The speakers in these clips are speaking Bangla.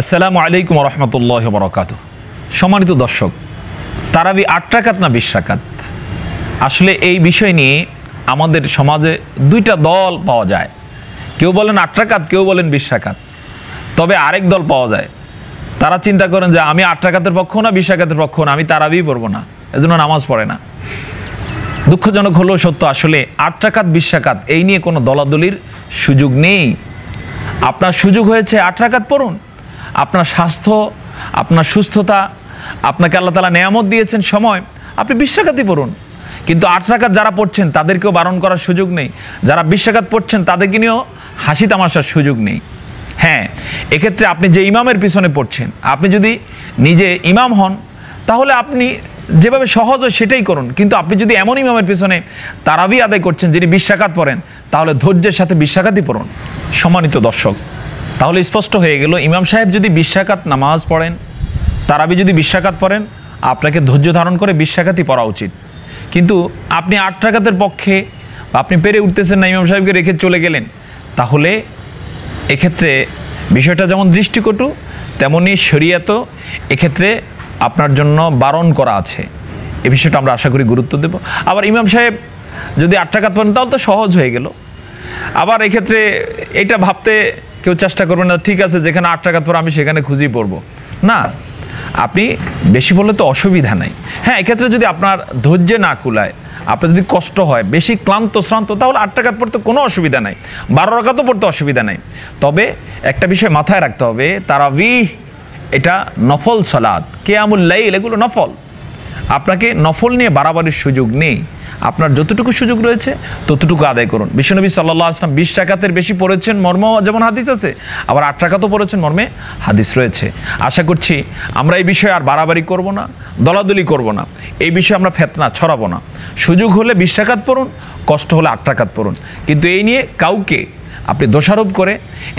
আসসালামু আলাইকুম রহমতুল্লাহ বরকাত সম্মানিত দর্শক তারাবি আট না বিশ্বাকাত আসলে এই বিষয় নিয়ে আমাদের সমাজে দুইটা দল পাওয়া যায় কেউ বলেন আট কেউ বলেন বিশ্বাকাত তবে আরেক দল পাওয়া যায় তারা চিন্তা করেন যে আমি আট পক্ষ না বিশ্বাকাতের পক্ষ না আমি তারাবি পড়বো না এজন্য নামাজ পড়ে না দুঃখজনক হলেও সত্য আসলে আট বিশ্বাকাত এই নিয়ে কোনো দলাদলির সুযোগ নেই আপনার সুযোগ হয়েছে আট পড়ুন আপনার স্বাস্থ্য আপনার সুস্থতা আপনাকে আল্লাহ তালা নেয়ামত দিয়েছেন সময় আপনি বিশ্বাঘাতই পড়ুন কিন্তু আট যারা পড়ছেন তাদেরকেও বারণ করার সুযোগ নেই যারা বিশ্বাঘাত পড়ছেন তাদেরকে নিয়েও হাসি তামাশার সুযোগ নেই হ্যাঁ এক্ষেত্রে আপনি যে ইমামের পিছনে পড়ছেন আপনি যদি নিজে ইমাম হন তাহলে আপনি যেভাবে সহজ হয় সেটাই করুন কিন্তু আপনি যদি এমন ইমামের পিছনে তারাবি আদায় করছেন যিনি বিশ্বাঘাত পড়েন তাহলে ধৈর্যের সাথে বিশ্বাঘাতই পড়ুন সম্মানিত দর্শক তাহলে স্পষ্ট হয়ে গেল ইমাম সাহেব যদি বিশ্বাকাত নামাজ পড়েন তারাবি যদি বিশ্বাকাত পড়েন আপনাকে ধৈর্য ধারণ করে বিশ্বাকাতই পড়া উচিত কিন্তু আপনি আট টাকাতের পক্ষে আপনি পেরে উঠতেছেন না ইমাম সাহেবকে রেখে চলে গেলেন তাহলে এক্ষেত্রে বিষয়টা যেমন দৃষ্টিকটু তেমনি শরিয়াত এক্ষেত্রে আপনার জন্য বারণ করা আছে এ বিষয়টা আমরা আশা করি গুরুত্ব দেব আবার ইমাম সাহেব যদি আট টাকাত পড়েন তাহলে তো সহজ হয়ে গেল আবার এক্ষেত্রে এটা ভাবতে কেউ চেষ্টা করবেন না ঠিক আছে যেখানে আট টাকা পর আমি সেখানে খুঁজেই পড়বো না আপনি বেশি বললে তো অসুবিধা নাই হ্যাঁ এক্ষেত্রে যদি আপনার ধৈর্যে না কুলায় আপনার যদি কষ্ট হয় বেশি ক্লান্ত শ্রান্ত তাহলে আট টাকা পড়তে কোনো অসুবিধা নাই বারো তো পড়তে অসুবিধা নাই তবে একটা বিষয় মাথায় রাখতে হবে তারা এটা নফল সলাদ কেয়ামুল লাইল এগুলো নফল আপনাকে নফল নিয়ে বাড়াবাড়ির সুযোগ নেই আপনার যতটুকু সুযোগ রয়েছে ততটুকু আদায় করুন বিশ্বনবী সাল্লাহ আসলাম বিশ টাকাতের বেশি পড়েছেন মর্ম যেমন হাদিস আছে আবার আট তো পড়েছেন মর্মে হাদিস রয়েছে আশা করছি আমরা এই বিষয়ে আর বাড়াবাড়ি করব না দলাদলি করব না এই বিষয়ে আমরা ফেতনা ছড়াবো না সুযোগ হলে বিশ টাকাত পড়ুন কষ্ট হলে আট টাকাত পড়ুন কিন্তু এই নিয়ে কাউকে আপনি দোষারোপ করে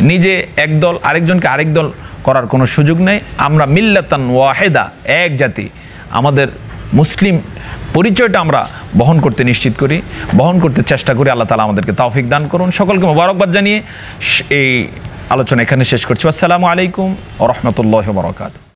নিজে একদল আরেকজনকে আরেক দল করার কোনো সুযোগ নেই আমরা মিল্লাতান ওয়াহেদা এক জাতি আমাদের মুসলিম পরিচয়টা আমরা বহন করতে নিশ্চিত করি বহন করতে চেষ্টা করি আল্লাহ তালা আমাদেরকে তাওফিক দান করুন সকলকে মোবারকবাদ জানিয়ে এই আলোচনা এখানে শেষ করছি আসসালামু আলাইকুম ও রহমতুল্লাহ বরকাত